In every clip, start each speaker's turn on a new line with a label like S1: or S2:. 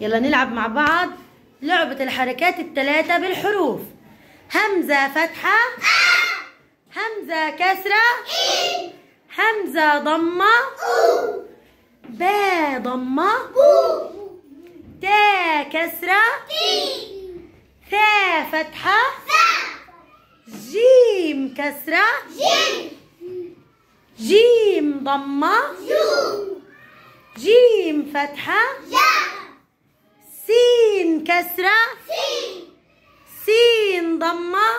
S1: يلا نلعب مع بعض لعبة الحركات الثلاثة بالحروف همزة فتحة همزة كسرة همزة ضمة با ضمة تا كسرة ثا فتحة جيم كسرة جيم ضمة جيم فتحة كسرة سين سين ضمة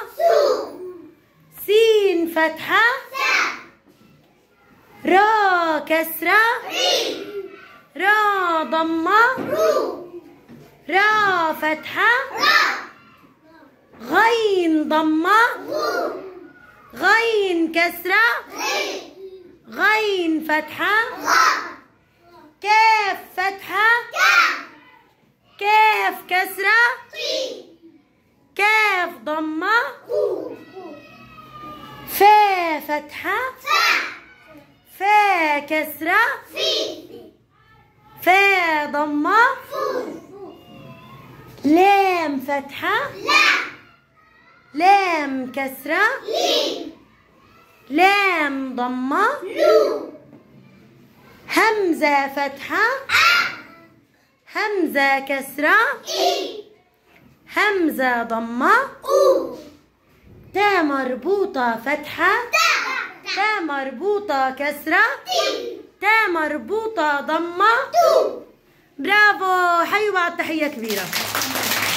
S1: سين فتحة را كسرة ري را ضمة رو را فتحة غين ضمة غين كسرة غين فتحة كاف فتحة كاف كسرة كاف ضمة فا فتحة فا فا كسرة في فا ضمة فو لام فتحة لا لام كسرة لام ضمة لو همزة فتحة همزة كسرة إي همزة ضمة أو تاء مربوطة فتحة تا تاء مربوطة كسرة تي تاء مربوطة ضمة تو برافو حيوا على التحية كبيرة